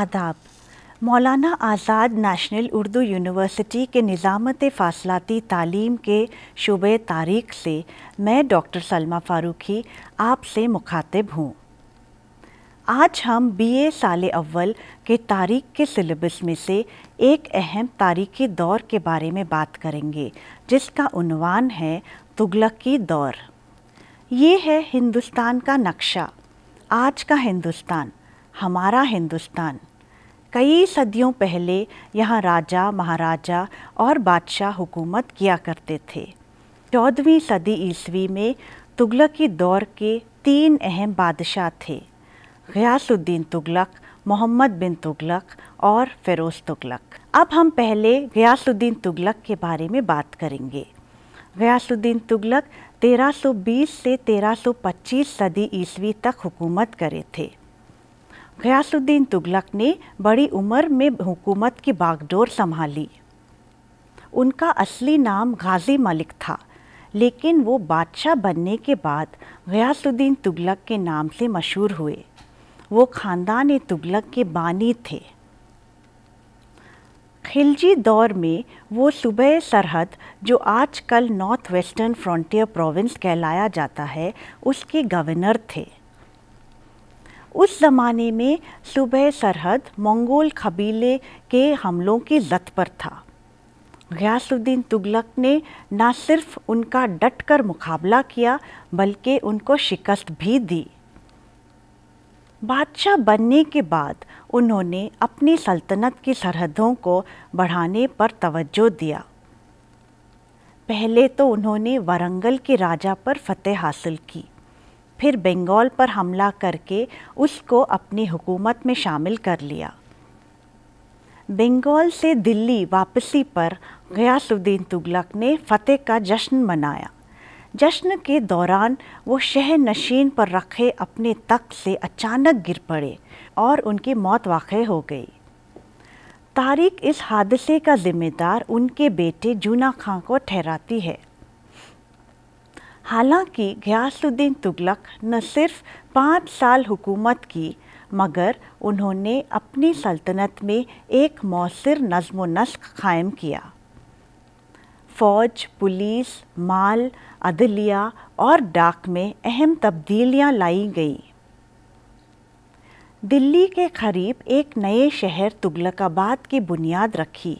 आदाब मौलाना आज़ाद national Urdu university के निज़ामत फासलाती तालीम के शुबे तारीख से मैं डॉक्टर सलमा फ़ारूकी आपसे मुखातिब हूँ आज हम बीए साल अव्वल के तारीख के सिलेबस में से एक अहम तारीखी दौर के बारे में बात करेंगे जिसका उनवान है तुगलकी दौर ये है हिंदुस्तान का नक्शा आज का हिंदुस्तान हमारा हिंदुस्तान कई सदियों पहले यहाँ राजा महाराजा और बादशाह हुकूमत किया करते थे चौदहवीं सदी ईस्वी में तुगलकी दौर के तीन अहम बादशाह थे गयासुद्दीन तुगलक मोहम्मद बिन तुगलक और फ़िरोज़ तुगलक अब हम पहले गयासुद्दीन तुगलक के बारे में बात करेंगे गयासुद्दीन तुगलक 1320 से 1325 सदी ईस्वी तक हुकूमत करे थे गयासुद्दीन तुगलक ने बड़ी उम्र में हुकूमत की बागडोर संभाली उनका असली नाम गाजी मलिक था लेकिन वो बादशाह बनने के बाद गयासुद्दीन तुगलक के नाम से मशहूर हुए वो ख़ानदान तुगलक के बानी थे खिलजी दौर में वो सुबह सरहद जो आजकल नॉर्थ वेस्टर्न फ्रंटियर प्रोविंस कहलाया जाता है उसके गवर्नर थे उस ज़माने में सुबह सरहद मंगोल कबीले के हमलों की लत पर था गयासुद्दीन तुगलक ने न सिर्फ उनका डट कर मुकाबला किया बल्कि उनको शिकस्त भी दी बादशाह बनने के बाद उन्होंने अपनी सल्तनत की सरहदों को बढ़ाने पर तवज्जो दिया पहले तो उन्होंने वारंगल के राजा पर फतेह हासिल की फिर बंगाल पर हमला करके उसको अपनी हुकूमत में शामिल कर लिया बंगाल से दिल्ली वापसी पर गयासुद्दीन तुगलक ने फतेह का जश्न मनाया जश्न के दौरान वो शहनशीन नशीन पर रखे अपने तक से अचानक गिर पड़े और उनकी मौत वाक़ हो गई तारीख इस हादसे का ज़िम्मेदार उनके बेटे जूना खां को ठहराती है हालांकि गयासुद्दीन तुगलक न सिर्फ पाँच साल हुकूमत की मगर उन्होंने अपनी सल्तनत में एक मौसर नज़म नस्क कायम किया फ़ौज पुलिस माल अदलिया और डाक में अहम तब्दीलियां लाई गई दिल्ली के करीब एक नए शहर तुगलकाबाद की बुनियाद रखी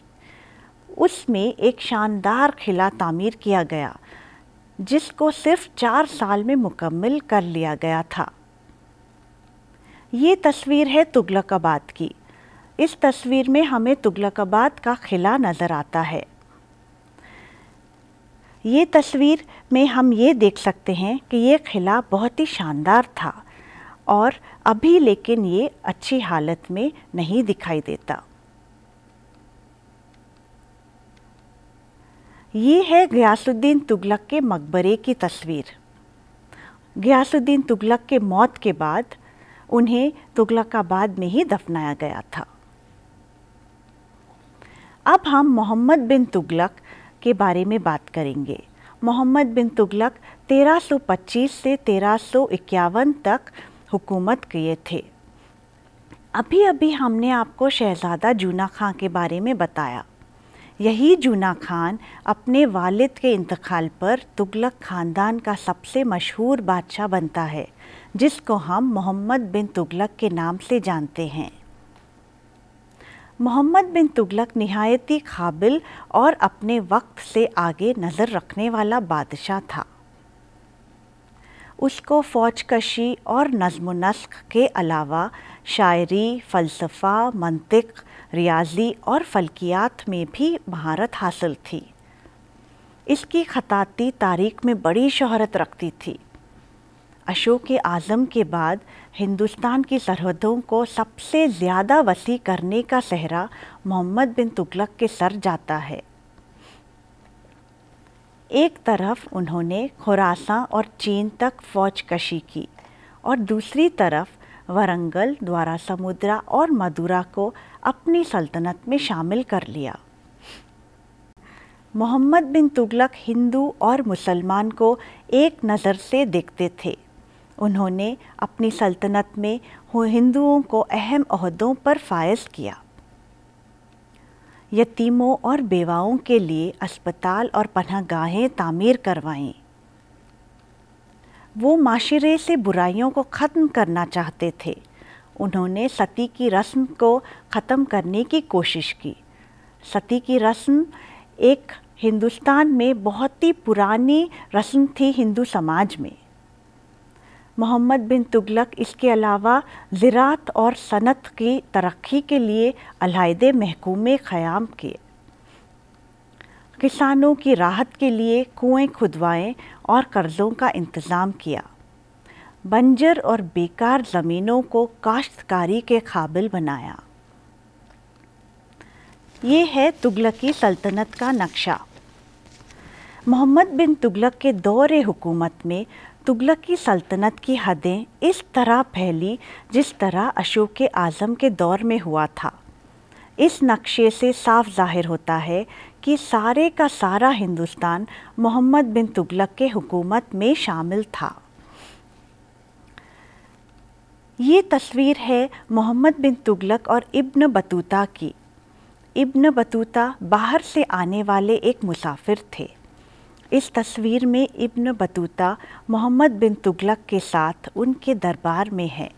उसमें एक शानदार किला तामीर किया गया जिसको सिर्फ चार साल में मुकम्मल कर लिया गया था ये तस्वीर है तुगलकाबाद की इस तस्वीर में हमें तुगलकाबाद का किला नज़र आता है ये तस्वीर में हम ये देख सकते हैं कि ये किला बहुत ही शानदार था और अभी लेकिन ये अच्छी हालत में नहीं दिखाई देता ये है गयासुद्दीन तुगलक के मकबरे की तस्वीर गयासुद्दीन तुगलक के मौत के बाद उन्हें तुगलकाबाद में ही दफनाया गया था अब हम मोहम्मद बिन तुगलक के बारे में बात करेंगे मोहम्मद बिन तुगलक 1325 से 1351 तक हुकूमत किए थे अभी अभी हमने आपको शहज़ादा जूना खां के बारे में बताया यही जूना खान अपने वालिद के इंतकाल पर तुगलक ख़ानदान का सबसे मशहूर बादशाह बनता है जिसको हम मोहम्मद बिन तुगलक के नाम से जानते हैं मोहम्मद बिन तुगलक नहायती काबिल और अपने वक्त से आगे नज़र रखने वाला बादशाह था उसको फौज कशी और नजम़ नस्क के अलावा शायरी फ़लसफ़ा मंतिक रियाजी और फल्कियात में भी महारत हासिल थी इसकी खताती तारीख में बड़ी शहरत रखती थी अशोक के आज़म के बाद हिंदुस्तान की सरहदों को सबसे ज़्यादा वसी करने का सहरा मोहम्मद बिन तुगलक के सर जाता है एक तरफ उन्होंने खुरासा और चीन तक फौज कशी की और दूसरी तरफ वरंगल द्वारा समुद्रा और मदुरा को अपनी सल्तनत में शामिल कर लिया मोहम्मद बिन तुगलक हिंदू और मुसलमान को एक नज़र से देखते थे उन्होंने अपनी सल्तनत में हिंदुओं को अहम अहदों पर फायज किया यतीमों और बेवाओं के लिए अस्पताल और पनागाहें तामीर करवाएं वो माशरे से बुराइयों को ख़त्म करना चाहते थे उन्होंने सती की रस्म को ख़त्म करने की कोशिश की सती की रस्म एक हिंदुस्तान में बहुत ही पुरानी रस्म थी हिंदू समाज में मोहम्मद बिन तुगलक इसके अलावा ज़रात और सनत की तरक्की के लिए अलहदे महकूमे क़याम किए किसानों की राहत के लिए कुएं खुदवाएं और कर्ज़ों का इंतज़ाम किया बंजर और बेकार ज़मीनों को काश्तकारी के काबिल बनाया ये है तुगलकी सल्तनत का नक्शा मोहम्मद बिन तुगलक के दौर हुकूमत में तुगलकी सल्तनत की हदें इस तरह फैली जिस तरह अशोक के आज़म के दौर में हुआ था इस नक्शे से साफ जाहिर होता है कि सारे का सारा हिंदुस्तान मोहम्मद बिन तुगलक के हुकूमत में शामिल था ये तस्वीर है मोहम्मद बिन तुगलक और इब्न बतूता की इब्न बतूता बाहर से आने वाले एक मुसाफिर थे इस तस्वीर में इब्न बतूता मोहम्मद बिन तुगलक के साथ उनके दरबार में है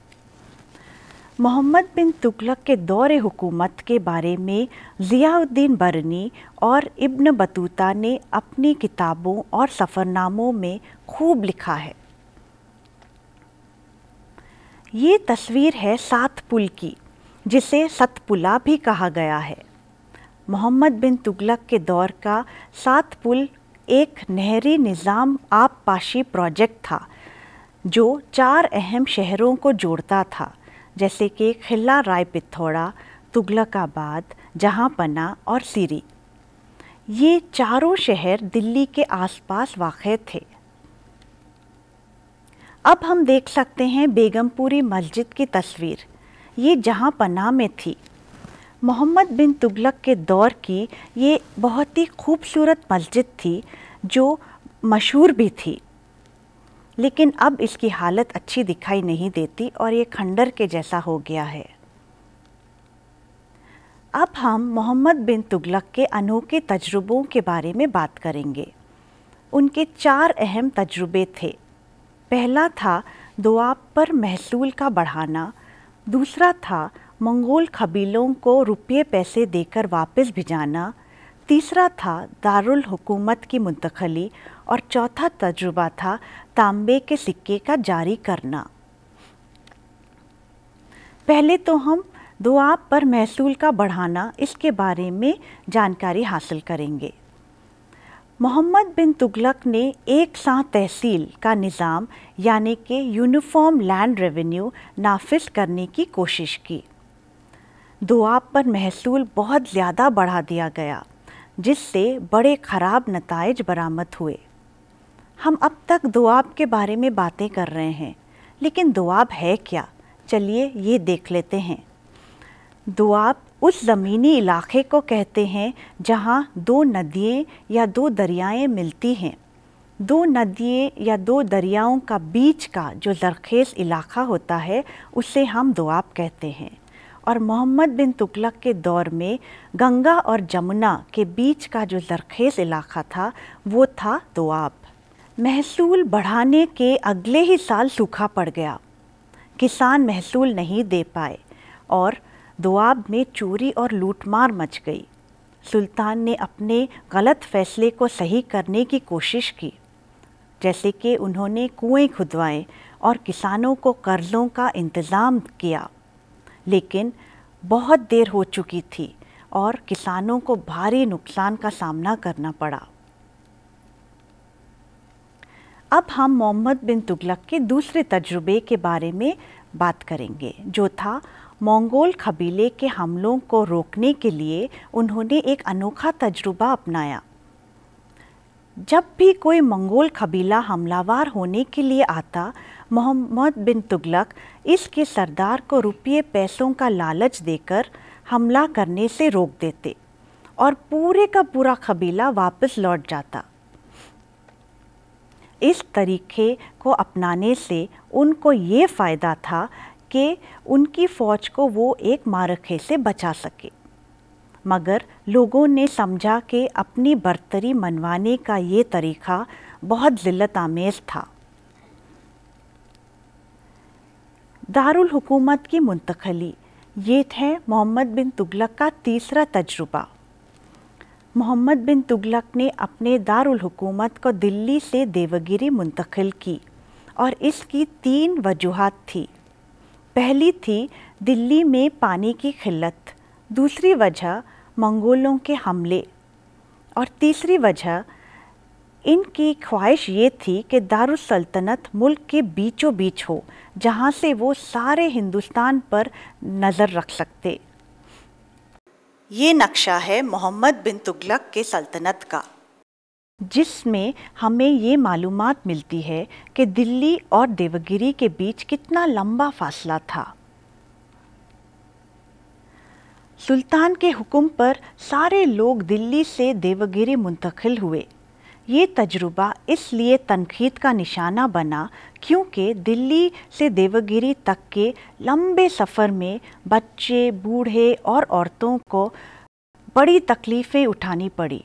मोहम्मद बिन तुगलक के दौर हुकूमत के बारे में ज़ियाउद्दीन बरनी और इब्न बतूता ने अपनी किताबों और सफ़रनामों में खूब लिखा है ये तस्वीर है सात पुल की जिसे सतपुला भी कहा गया है मोहम्मद बिन तुगलक के दौर का सात पुल एक नहरी निज़ाम आप पाशी प्रोजेक्ट था जो चार अहम शहरों को जोड़ता था जैसे कि खिला राय पिथौड़ा तुगलकाबाद पना और सीरी ये चारों शहर दिल्ली के आसपास वाक़ थे अब हम देख सकते हैं बेगमपुरी मस्जिद की तस्वीर ये जहाँ पना में थी मोहम्मद बिन तुगलक के दौर की ये बहुत ही खूबसूरत मस्जिद थी जो मशहूर भी थी लेकिन अब इसकी हालत अच्छी दिखाई नहीं देती और ये खंडर के जैसा हो गया है अब हम मोहम्मद बिन तुगलक के अनोखे तजुर्बों के बारे में बात करेंगे उनके चार अहम तजुर्बे थे पहला था दुआब पर महसूल का बढ़ाना दूसरा था मंगोल कबीलों को रुपये पैसे देकर वापस भिजाना तीसरा था दारुल हुकूमत की मुंतकली और चौथा तजुर्बा था तांबे के सिक्के का जारी करना पहले तो हम दुआब पर महसूल का बढ़ाना इसके बारे में जानकारी हासिल करेंगे मोहम्मद बिन तुगलक ने एक साथ तहसील का निज़ाम यानी कि यूनिफॉर्म लैंड रेवेन्यू नाफिज करने की कोशिश की दुआब पर महसूल बहुत ज़्यादा बढ़ा दिया गया जिससे बड़े ख़राब नतज बरामद हुए हम अब तक दुआब के बारे में बातें कर रहे हैं लेकिन दुआब है क्या चलिए ये देख लेते हैं दुआब उस ज़मीनी इलाके को कहते हैं जहाँ दो नदियाँ या दो दरियाएँ मिलती हैं दो नदियाँ या दो दरियाओं का बीच का जो जरखेज़ इलाका होता है उसे हम दोआब कहते हैं और मोहम्मद बिन तुगलक के दौर में गंगा और जमुना के बीच का जो जरखेज़ इलाका था वो था दुआब महसूल बढ़ाने के अगले ही साल सूखा पड़ गया किसान महसूल नहीं दे पाए और दुआब में चोरी और लूटमार मच गई सुल्तान ने अपने गलत फैसले को सही करने की कोशिश की जैसे कि उन्होंने कुएं खुदवाए और किसानों को कर्ज़ों का इंतज़ाम किया लेकिन बहुत देर हो चुकी थी और किसानों को भारी नुकसान का सामना करना पड़ा अब हम मोहम्मद बिन तुगलक के दूसरे तजुर्बे के बारे में बात करेंगे जो था मंगोल कबीले के हमलों को रोकने के लिए उन्होंने एक अनोखा तजुर्बा अपनाया जब भी कोई मंगोल कबीला हमलावार होने के लिए आता मोहम्मद बिन तुगलक इसके सरदार को रुपये पैसों का लालच देकर हमला करने से रोक देते और पूरे का पूरा कबीला वापस लौट जाता इस तरीके को अपनाने से उनको ये फ़ायदा था कि उनकी फौज को वो एक मारखे से बचा सके मगर लोगों ने समझा कि अपनी बर्तरी मनवाने का ये तरीक़ा बहुत ज़िलत आमेज़ था दारुल हुकूमत की मुंतकली ये थे मोहम्मद बिन तुगलक का तीसरा तजुर्बा मोहम्मद बिन तुगलक ने अपने दारुल हुकूमत को दिल्ली से देवगिरी मुंतकिल की और इसकी तीन वजूहत थी पहली थी दिल्ली में पानी की किल्लत दूसरी वजह मंगोलों के हमले और तीसरी वजह इनकी ख्वाहिश ये थी कि दारुसल्तनत मुल्क के बीचों बीच हो जहाँ से वो सारे हिंदुस्तान पर नज़र रख सकते ये नक्शा है मोहम्मद बिन तुगलक के सल्तनत का जिसमें हमें ये मालूम मिलती है कि दिल्ली और देवगिरी के बीच कितना लंबा फासला था सुल्तान के हुक्म पर सारे लोग दिल्ली से देवगिरी मुंतकिल हुए ये तजुर्बा इसलिए तनखीद का निशाना बना क्योंकि दिल्ली से देवगिरी तक के लंबे सफ़र में बच्चे बूढ़े और औरतों को बड़ी तकलीफ़ें उठानी पड़ी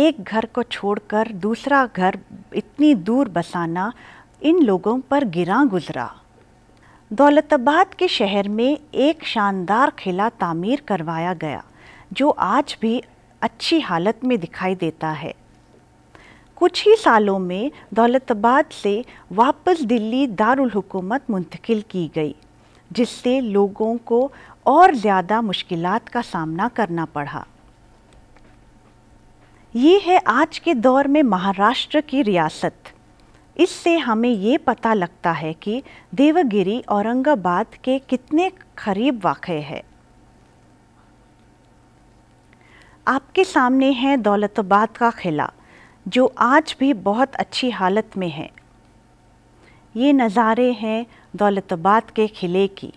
एक घर को छोड़कर दूसरा घर इतनी दूर बसाना इन लोगों पर गिरा गुजरा दौलताबाद के शहर में एक शानदार किला तामीर करवाया गया जो आज भी अच्छी हालत में दिखाई देता है कुछ ही सालों में दौलताबाद से वापस दिल्ली दारुल हुकूमत मुंतकिल की गई जिससे लोगों को और ज़्यादा मुश्किलात का सामना करना पड़ा ये है आज के दौर में महाराष्ट्र की रियासत इससे हमें ये पता लगता है कि देवगिरी औरंगाबाद के कितने करीब वाक़ है आपके सामने है दौलतबाद का क़िला जो आज भी बहुत अच्छी हालत में है ये नज़ारे हैं दौलतबाद के क़िले की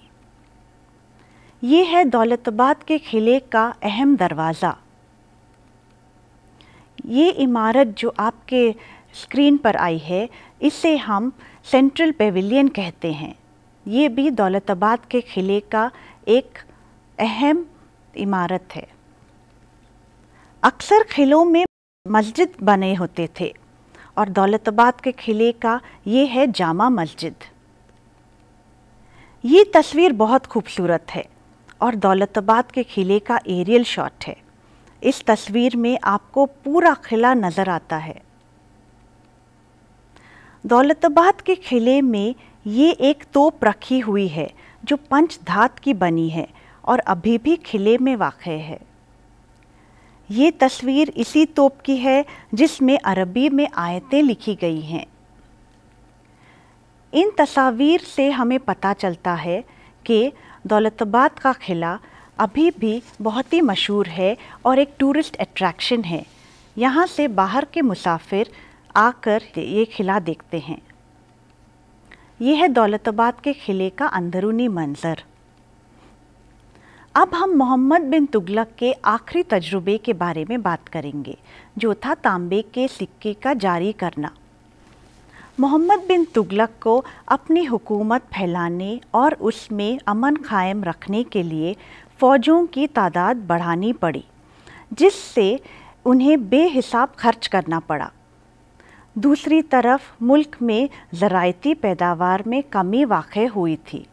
ये है दौलतबाद के क़िले का अहम दरवाज़ा ये इमारत जो आपके स्क्रीन पर आई है इसे हम सेंट्रल पेविलियन कहते हैं ये भी दौलताबाद के क़िले का एक अहम इमारत है अक्सर क़िलों में मस्जिद बने होते थे और दौलताबाद के क़िले का ये है जामा मस्जिद ये तस्वीर बहुत खूबसूरत है और दौलताबाद के क़िले का एरियल शॉट है इस तस्वीर में आपको पूरा किला नज़र आता है दौलताबाद के किले में ये एक तोप रखी हुई है जो पंच धात की बनी है और अभी भी किले में वाक़ है ये तस्वीर इसी तोप की है जिसमें अरबी में आयतें लिखी गई हैं इन तस्वीर से हमें पता चलता है कि दौलताबाद का किला अभी भी बहुत ही मशहूर है और एक टूरिस्ट अट्रैक्शन है यहाँ से बाहर के मुसाफिर आकर ये ख़िला देखते हैं ये है दौलताबाद के खिले का अंदरूनी मंजर अब हम मोहम्मद बिन तुगलक के आखिरी तजुर्बे के बारे में बात करेंगे जो था तांबे के सिक्के का जारी करना मोहम्मद बिन तुगलक को अपनी हुकूमत फैलाने और उसमें अमन कायम रखने के लिए फौजों की तादाद बढ़ानी पड़ी जिससे उन्हें बेहिसाब खर्च करना पड़ा दूसरी तरफ मुल्क में ज़रायती पैदावार में कमी वाक़ हुई थी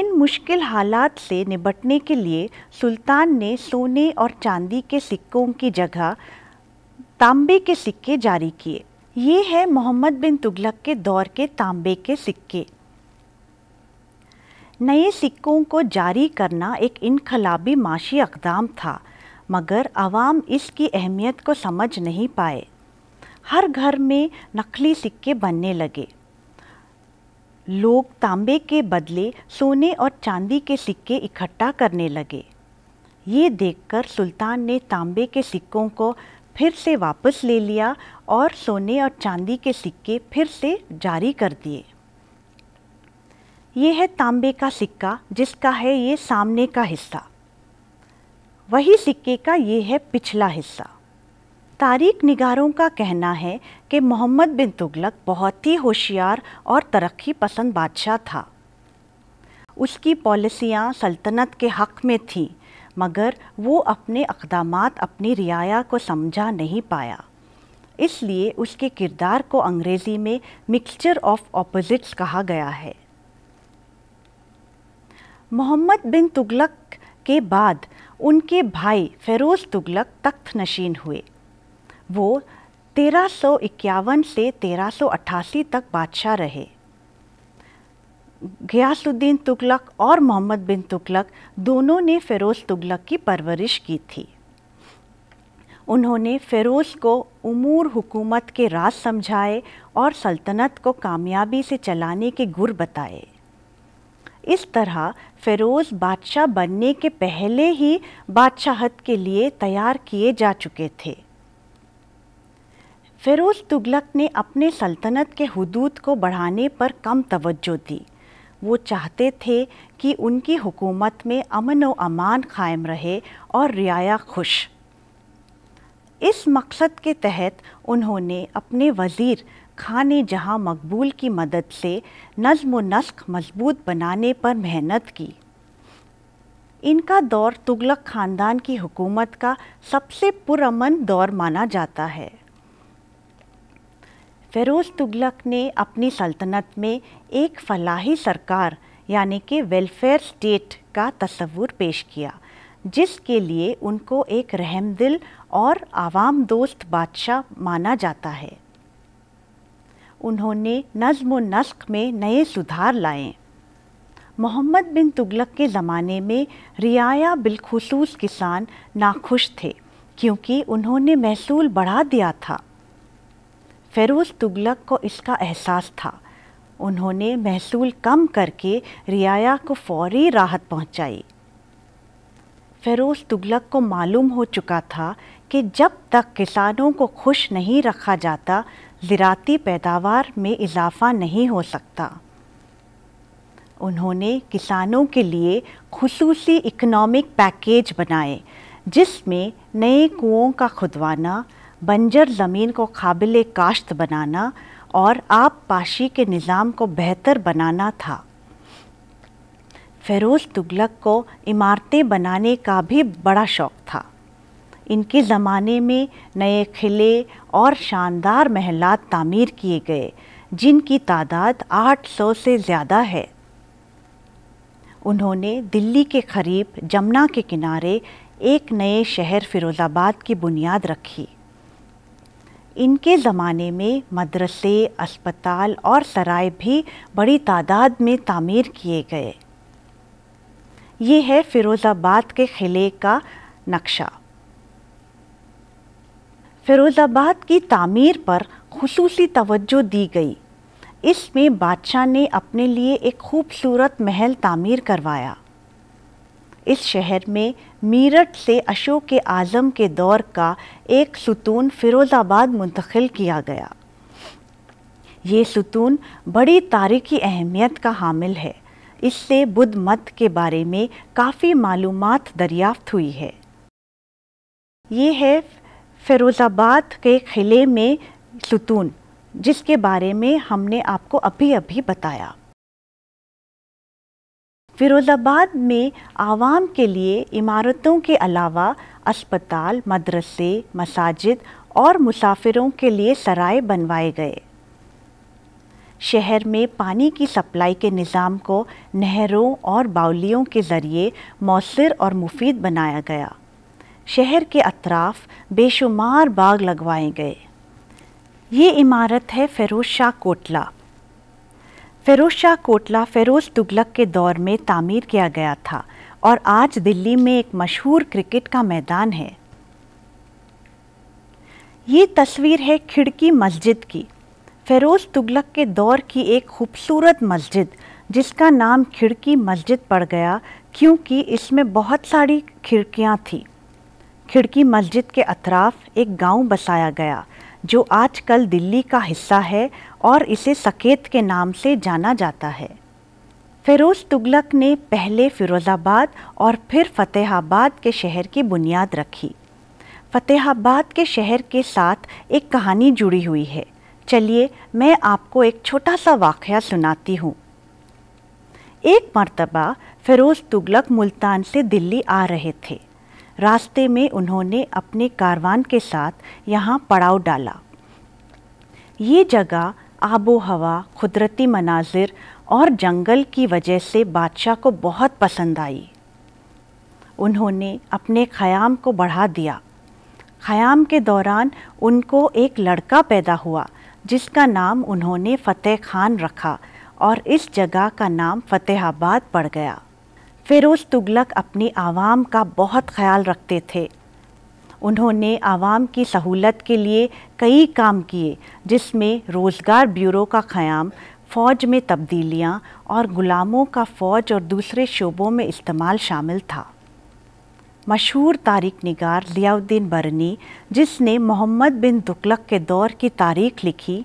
इन मुश्किल हालात से निपटने के लिए सुल्तान ने सोने और चांदी के सिक्कों की जगह तांबे के सिक्के जारी किए ये है मोहम्मद बिन तुगलक के दौर के तांबे के सिक्के नए सिक्कों को जारी करना एक इनकलाबी माशी अकदाम था मगर आवाम इसकी अहमियत को समझ नहीं पाए हर घर में नकली सिक्के बनने लगे लोग तांबे के बदले सोने और चांदी के सिक्के इकट्ठा करने लगे ये देखकर सुल्तान ने तांबे के सिक्कों को फिर से वापस ले लिया और सोने और चांदी के सिक्के फिर से जारी कर दिए ये है तांबे का सिक्का जिसका है ये सामने का हिस्सा वही सिक्के का ये है पिछला हिस्सा तारीख निगारों का कहना है कि मोहम्मद बिन तुगलक बहुत ही होशियार और तरक्की पसंद बादशाह था उसकी पॉलिसियाँ सल्तनत के हक़ में थीं मगर वो अपने अकदाम अपनी रियाया को समझा नहीं पाया इसलिए उसके किरदार को अंग्रेज़ी में मिक्सचर ऑफ ऑपोजिट्स कहा गया है मोहम्मद बिन तुगलक के बाद उनके भाई फ़ेरोज़ तुगलक तख्त नशीन हुए वो तेरह से तेरह तक बादशाह रहे गयासुद्दीन तुगलक और मोहम्मद बिन तुगलक दोनों ने फ़िरोज़ तुगलक की परवरिश की थी उन्होंने फ़िरोज़ को उमूर हुकूमत के राज समझाए और सल्तनत को कामयाबी से चलाने के गुर बताए इस तरह फ़िरोज़ बादशाह बनने के पहले ही बादशाहत के लिए तैयार किए जा चुके थे फ़िरोज़ तुगलक ने अपने सल्तनत के हदूद को बढ़ाने पर कम तवज्जो दी वो चाहते थे कि उनकी हुकूमत में अमन व अमान कायम रहे और रियाया खुश इस मकसद के तहत उन्होंने अपने वज़ीर ख़ान ने जहाँ मकबूल की मदद से नज्म नस्क मजबूत बनाने पर मेहनत की इनका दौर तुगलक ख़ानदान की हुकूमत का सबसे पुरमन दौर माना जाता है फ़िरोज़ तुगलक ने अपनी सल्तनत में एक फलाही सरकार यानी कि वेलफेयर स्टेट का तस्वूर पेश किया जिसके लिए उनको एक रहमदिल और आवाम दोस्त बादशाह माना जाता है उन्होंने व नस्क में नए सुधार लाए मोहम्मद बिन तुगलक के ज़माने में रियाया बिलखसूस किसान नाखुश थे क्योंकि उन्होंने महसूल बढ़ा दिया था फेरोज़ तुगलक को इसका एहसास था उन्होंने महसूल कम करके रियाया को फौरी राहत पहुंचाई। फेरोज़ तुगलक को मालूम हो चुका था कि जब तक किसानों को खुश नहीं रखा जाता ज़राती पैदावार में इजाफा नहीं हो सकता उन्होंने किसानों के लिए खसूस इकनॉमिक पैकेज बनाए जिसमें नए कुओं का खुदवाना बंजर ज़मीन को काबिल काश्त बनाना और आबपाशी के निज़ाम को बेहतर बनाना था फेरोज़ तुगलक को इमारतें बनाने का भी बड़ा शौक़ था इनके ज़माने में नए किले और शानदार महलात तामीर किए गए जिनकी तादाद 800 से ज़्यादा है उन्होंने दिल्ली के करीब जमुना के किनारे एक नए शहर फिरोज़ाबाद की बुनियाद रखी इनके ज़माने में मदरसे अस्पताल और सराय भी बड़ी तादाद में तामीर किए गए ये है फिरोज़ाबाद के क़िले का नक्शा फिरोज़ाबाद की तामीर पर खसूस तवज्जो दी गई इसमें बादशाह ने अपने लिए एक खूबसूरत महल तामीर करवाया इस शहर में मीरठ से अशोक के आज़म के दौर का एक सुतून फ़िरोज़ाबाद मुंतकिल किया गया ये सुतून बड़ी तारीखी अहमियत का हामिल है इससे बुद्ध मत के बारे में काफ़ी मालूम दरियाफ्त हुई है ये है फ़िरोज़ाबाद के क़िले में सुतून जिसके बारे में हमने आपको अभी अभी बताया फिरोज़ाबाद में आवाम के लिए इमारतों के अलावा अस्पताल मदरसे मसाजिद और मुसाफिरों के लिए सराय बनवाए गए शहर में पानी की सप्लाई के निज़ाम को नहरों और बावलियों के ज़रिए मौसर और मुफीद बनाया गया शहर के अतराफ बेशुमार बाग लगवाए गए ये इमारत है फ़िरोज़ शाह कोटला फ़िरोज़ शाह कोटला फ़िरोज़ तुगलक के दौर में तामीर किया गया था और आज दिल्ली में एक मशहूर क्रिकेट का मैदान है ये तस्वीर है खिड़की मस्जिद की फ़िरोज़ तुगलक के दौर की एक खूबसूरत मस्जिद जिसका नाम खिड़की मस्जिद पड़ गया क्योंकि इसमें बहुत सारी खिड़कियाँ थीं खिड़की मस्जिद के अतराफ एक गांव बसाया गया जो आजकल दिल्ली का हिस्सा है और इसे सकेत के नाम से जाना जाता है फ़िरोज़ तुगलक ने पहले फ़िरोज़ाबाद और फिर फ़तेहाबाद के शहर की बुनियाद रखी फ़तेहाबाद के शहर के साथ एक कहानी जुड़ी हुई है चलिए मैं आपको एक छोटा सा वाक़ सुनाती हूँ एक मरतबा फ़िरोज़ तुगलक मुल्तान से दिल्ली आ रहे थे रास्ते में उन्होंने अपने कारवान के साथ यहाँ पड़ाव डाला ये जगह आबो हवा कुदरती मनाजिर और जंगल की वजह से बादशाह को बहुत पसंद आई उन्होंने अपने ख़याम को बढ़ा दिया ख़याम के दौरान उनको एक लड़का पैदा हुआ जिसका नाम उन्होंने फ़तेह खान रखा और इस जगह का नाम फ़तेहाबाद पड़ गया फ़िरोज़ तुगलक अपने आवाम का बहुत ख्याल रखते थे उन्होंने आवाम की सहूलत के लिए कई काम किए जिसमें रोज़गार ब्यूरो का क़्याम फ़ौज में तब्दीलियाँ और ग़ुलामों का फ़ौज और दूसरे शोबों में इस्तेमाल शामिल था मशहूर तारीख निगार जियाउद्दीन बरनी जिसने मोहम्मद बिन तुगलक के दौर की तारीख लिखी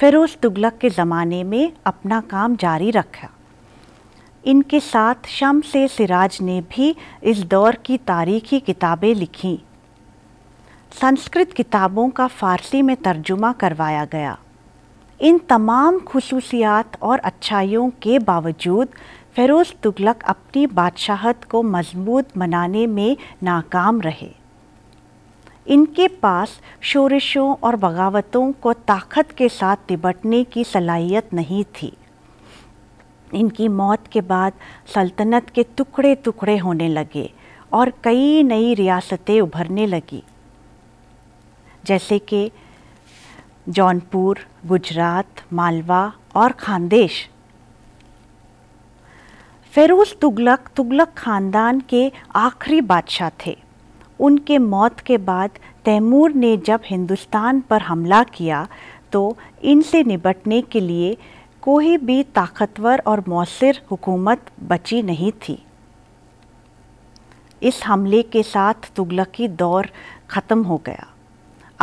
फ़िरोज़ तुगलक के ज़माने में अपना काम जारी रखा इनके साथ शम से सिराज ने भी इस दौर की तारीखी किताबें लिखीं संस्कृत किताबों का फ़ारसी में तर्जुमा करवाया गया इन तमाम खसूसियात और अच्छाइयों के बावजूद फेरोज तुगलक अपनी बादशाहत को मजबूत बनाने में नाकाम रहे इनके पास शोरशों और बगावतों को ताकत के साथ निबटने की सलाहियत नहीं थी इनकी मौत के बाद सल्तनत के टुकड़े टुकड़े होने लगे और कई नई रियासतें उभरने लगी जैसे कि जौनपुर गुजरात मालवा और खानदेश फेरोज तुगलक तुगलक ख़ानदान के आखिरी बादशाह थे उनके मौत के बाद तैमूर ने जब हिंदुस्तान पर हमला किया तो इनसे निपटने के लिए कोई भी ताकतवर और मौसर हुकूमत बची नहीं थी इस हमले के साथ तुगलकी दौर ख़त्म हो गया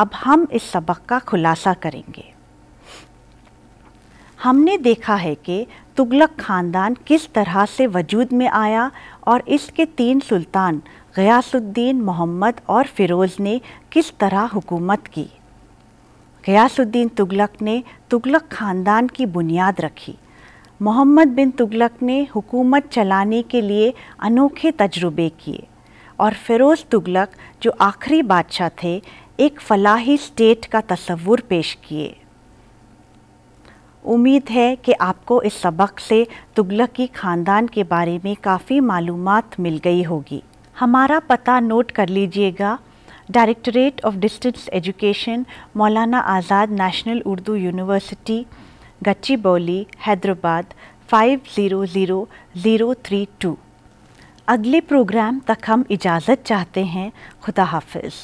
अब हम इस सबक का खुलासा करेंगे हमने देखा है कि तुगलक ख़ानदान किस तरह से वजूद में आया और इसके तीन सुल्तान गयासुद्दीन मोहम्मद और फिरोज़ ने किस तरह हुकूमत की गयासुद्दीन तुगलक ने तुगलक ख़ानदान की बुनियाद रखी मोहम्मद बिन तुगलक ने हुकूमत चलाने के लिए अनोखे तजुर्बे किए और फिरोज़ तुगलक जो आखिरी बादशाह थे एक फलाही स्टेट का तस्वुर पेश किए उम्मीद है कि आपको इस सबक से तुगलक की ख़ानदान के बारे में काफ़ी मालूमात मिल गई होगी हमारा पता नोट कर लीजिएगा डायरेक्टरेट ऑफ डिस्टेंस एजुकेशन मौलाना आज़ाद national Urdu university Gachibowli Hyderabad five zero zero zero three two अगले प्रोग्राम तक हम इजाज़त चाहते हैं खुदा हाफिज़